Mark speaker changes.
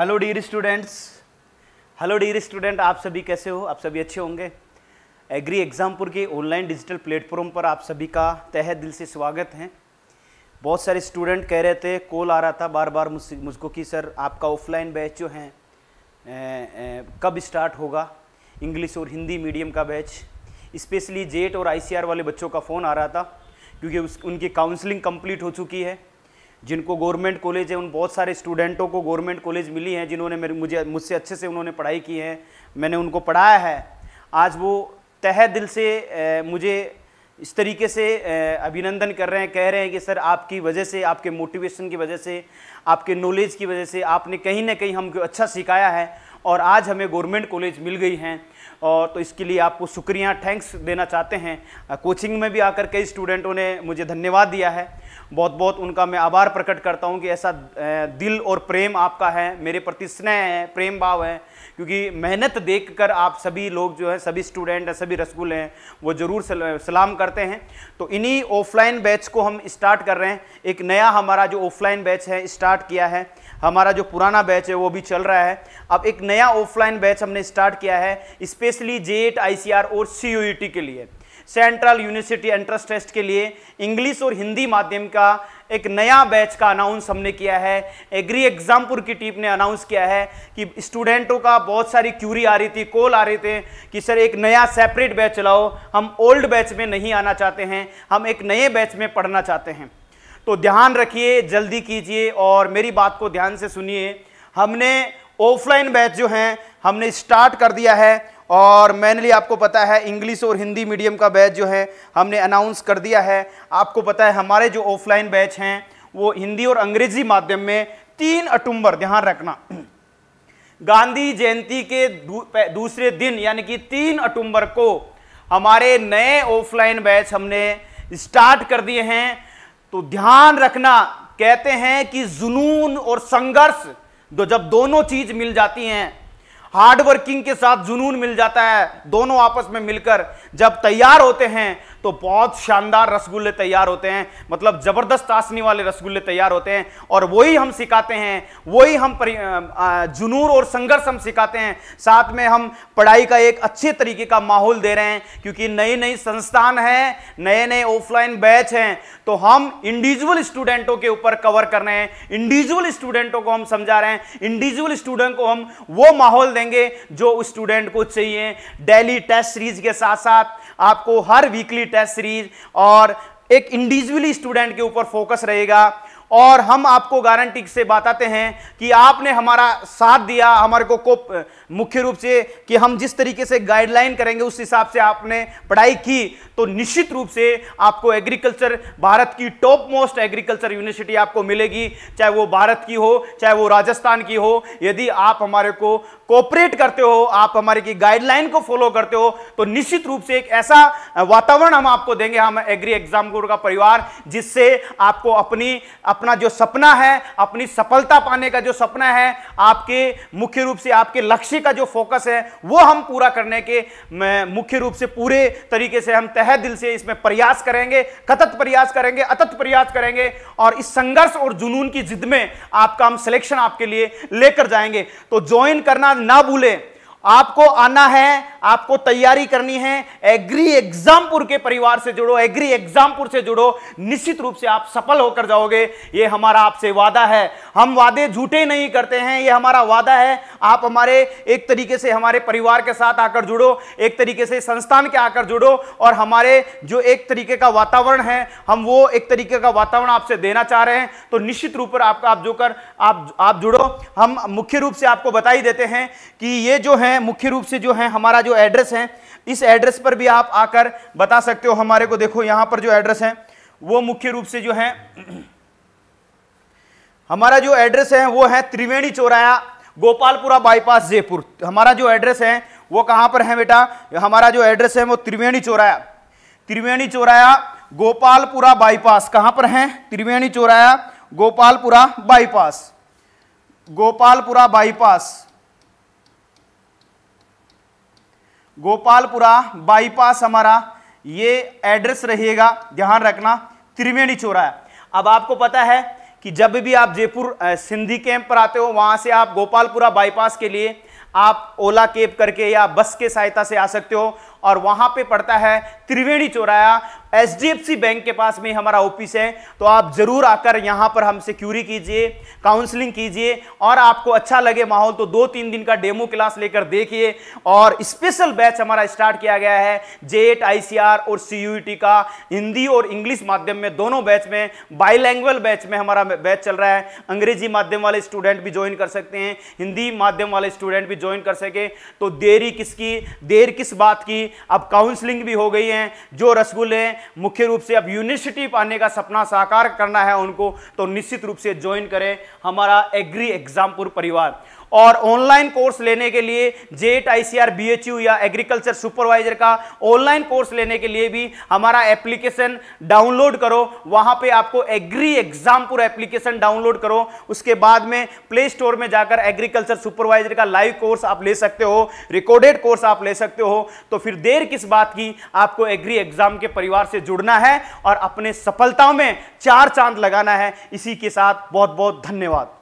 Speaker 1: hello dear students hello dear student आप सभी कैसे हो आप सभी अच्छे होंगे एग्री एग्ज़ामपुर के ऑनलाइन डिजिटल प्लेटफॉर्म पर आप सभी का तह दिल से स्वागत है बहुत सारे स्टूडेंट कह रहे थे कॉल आ रहा था बार बार मुझ मुझको कि सर आपका ऑफलाइन बैच जो है कब स्टार्ट होगा इंग्लिश और हिंदी मीडियम का बैच स्पेशली जेट और आई वाले बच्चों का फ़ोन आ रहा था क्योंकि उस उनकी काउंसलिंग कम्प्लीट हो चुकी है जिनको गवर्नमेंट कॉलेज है उन बहुत सारे स्टूडेंटों को गवर्नमेंट कॉलेज मिली हैं जिन्होंने मेरे मुझे मुझसे अच्छे से उन्होंने पढ़ाई की है मैंने उनको पढ़ाया है आज वो तह दिल से ए, मुझे इस तरीके से अभिनंदन कर रहे हैं कह रहे हैं कि सर आपकी वजह से आपके मोटिवेशन की वजह से आपके नॉलेज की वजह से आपने कहीं ना कहीं हमको अच्छा सिखाया है और आज हमें गवर्नमेंट कॉलेज मिल गई हैं और तो इसके लिए आपको शुक्रिया थैंक्स देना चाहते हैं कोचिंग में भी आकर कई स्टूडेंटों ने मुझे धन्यवाद दिया है बहुत बहुत उनका मैं आभार प्रकट करता हूँ कि ऐसा दिल और प्रेम आपका है मेरे प्रति स्नेह है प्रेम भाव है क्योंकि मेहनत देख कर आप सभी लोग जो है सभी स्टूडेंट हैं सभी रसगुल हैं वो ज़रूर सलाम करते हैं तो इन्हीं ऑफलाइन बैच को हम स्टार्ट कर रहे हैं एक नया हमारा जो ऑफलाइन बैच है स्टार्ट किया है हमारा जो पुराना बैच है वो भी चल रहा है अब एक नया ऑफलाइन बैच हमने स्टार्ट किया है स्पेशली जे एट आई और सी के लिए सेंट्रल यूनिवर्सिटी एंट्रेंस टेस्ट के लिए इंग्लिश और हिंदी माध्यम का एक नया बैच का अनाउंस हमने किया है एग्री एग्जामपुर की टीम ने अनाउंस किया है कि स्टूडेंटों का बहुत सारी क्यूरी आ रही थी कॉल आ रहे थे कि सर एक नया सेपरेट बैच चलाओ हम ओल्ड बैच में नहीं आना चाहते हैं हम एक नए बैच में पढ़ना चाहते हैं तो ध्यान रखिए जल्दी कीजिए और मेरी बात को ध्यान से सुनिए हमने ऑफलाइन बैच जो हैं हमने स्टार्ट कर दिया है और मैनली आपको पता है इंग्लिश और हिंदी मीडियम का बैच जो है हमने अनाउंस कर दिया है आपको पता है हमारे जो ऑफलाइन बैच हैं वो हिंदी और अंग्रेजी माध्यम में तीन अक्टूबर ध्यान रखना गांधी जयंती के दू, दूसरे दिन यानी कि तीन अक्टूबर को हमारे नए ऑफलाइन बैच हमने स्टार्ट कर दिए हैं तो ध्यान रखना कहते हैं कि जुनून और संघर्ष जब दोनों चीज मिल जाती हैं हार्ड वर्किंग के साथ जुनून मिल जाता है दोनों आपस में मिलकर जब तैयार होते हैं तो बहुत शानदार रसगुल्ले तैयार होते हैं मतलब ज़बरदस्त आसनी वाले रसगुल्ले तैयार होते हैं और वही हम सिखाते हैं वही हम जुनून और संघर्ष हम सिखाते हैं साथ में हम पढ़ाई का एक अच्छे तरीके का माहौल दे रहे हैं क्योंकि नई नई संस्थान हैं नए नए ऑफलाइन बैच हैं तो हम इंडिविजुअल स्टूडेंटों के ऊपर कवर कर रहे हैं इंडिविजुअल स्टूडेंटों को हम समझा रहे हैं इंडिविजुअल स्टूडेंट को हम वो माहौल देंगे जो स्टूडेंट को चाहिए डेली टेस्ट सीरीज के साथ साथ आपको हर वीकली टेस्ट सीरीज और एक इंडिविजुअली स्टूडेंट के ऊपर फोकस रहेगा और हम आपको गारंटी से बताते हैं कि आपने हमारा साथ दिया हमारे को, को मुख्य रूप से कि हम जिस तरीके से गाइडलाइन करेंगे उस हिसाब से आपने पढ़ाई की तो निश्चित रूप से आपको एग्रीकल्चर भारत की टॉप मोस्ट एग्रीकल्चर यूनिवर्सिटी आपको मिलेगी चाहे वो भारत की हो चाहे वो राजस्थान की हो यदि आप हमारे को कोऑपरेट करते हो आप हमारे की गाइडलाइन को फॉलो करते हो तो निश्चित रूप से एक ऐसा वातावरण हम आपको देंगे हम एग्री एग्जाम गुरु का परिवार जिससे आपको अपनी अपना जो सपना है अपनी सफलता पाने का जो सपना है आपके मुख्य रूप से आपके लक्ष्य का जो फोकस है वो हम पूरा करने के मुख्य रूप से पूरे तरीके से हम तह दिल से इसमें प्रयास करेंगे कतत प्रयास करेंगे अतत प्रयास करेंगे और इस संघर्ष और जुनून की जिद में आपका हम सिलेक्शन आपके लिए लेकर जाएंगे तो ज्वाइन करना ना भूलें आपको आना है आपको तैयारी करनी है एग्री एग्जामपुर के परिवार से जुड़ो एग्री एग्जामपुर से जुड़ो निश्चित रूप से आप सफल होकर जाओगे ये हमारा आपसे वादा है हम वादे झूठे नहीं करते हैं ये हमारा वादा है आप हमारे एक तरीके से हमारे परिवार के साथ आकर जुड़ो एक तरीके से संस्थान के आकर जुड़ो और हमारे जो एक तरीके का वातावरण है हम वो एक तरीके का वातावरण आपसे देना चाह रहे हैं तो निश्चित रूप पर आपका आप जो कर आप आप जुड़ो हम मुख्य रूप से आपको बता ही देते हैं कि ये जो है मुख्य रूप से जो है हमारा जो एड्रेस है इस एड्रेस पर भी आप आकर बता सकते हो हमारे को देखो यहाँ पर जो एड्रेस है वो मुख्य रूप से जो है हमारा जो एड्रेस है वो है त्रिवेणी चौराया गोपालपुरा बाईपास जयपुर हमारा जो एड्रेस है वो कहां पर है बेटा हमारा जो एड्रेस है वो त्रिवेणी चौराया त्रिवेणी चौराया गोपालपुरा बाईपास कहां पर है त्रिवेणी चौराया Gopalpura bypass Gopalpura bypass Gopalpura bypass हमारा ये एड्रेस रहेगा ध्यान रखना त्रिवेणी चौराया अब आपको पता है कि जब भी आप जयपुर सिंधी कैंप पर आते हो वहाँ से आप गोपालपुरा बाईपास के लिए आप ओला कैब करके या बस के सहायता से आ सकते हो और वहां पे पड़ता है त्रिवेणी चौराया एचडीएफसी बैंक के पास में हमारा ऑफिस है तो आप जरूर आकर यहां पर हमसे क्यूरी कीजिए काउंसलिंग कीजिए और आपको अच्छा लगे माहौल तो दो तीन दिन का डेमो क्लास लेकर देखिए और स्पेशल बैच हमारा स्टार्ट किया गया है जेट आई और सी e का हिंदी और इंग्लिश माध्यम में दोनों बैच में बाईलैंग्वेल बैच में हमारा बैच चल रहा है अंग्रेजी माध्यम वाले स्टूडेंट भी ज्वाइन कर सकते हैं हिंदी माध्यम वाले स्टूडेंट भी ज्वाइन कर सके तो देरी किसकी देर किस बात की अब काउंसलिंग भी हो गई है जो रसगुल्ले मुख्य रूप से अब यूनिवर्सिटी पाने का सपना साकार करना है उनको तो निश्चित रूप से ज्वाइन करें हमारा एग्री एग्जामपुर परिवार और ऑनलाइन कोर्स लेने के लिए जेट आईसीआर बीएचयू या एग्रीकल्चर सुपरवाइजर का ऑनलाइन कोर्स लेने के लिए भी हमारा एप्लीकेशन डाउनलोड करो वहां पे आपको एग्री एग्जामपुर एप्लीकेशन डाउनलोड करो उसके बाद में प्ले स्टोर में जाकर एग्रीकल्चर सुपरवाइजर का लाइव कोर्स आप ले सकते हो रिकॉर्डेड कोर्स आप ले सकते हो तो फिर देर किस बात की आपको एग्री एग्जाम के परिवार से जुड़ना है और अपने सफलताओं में चार चांद लगाना है इसी के साथ बहुत बहुत धन्यवाद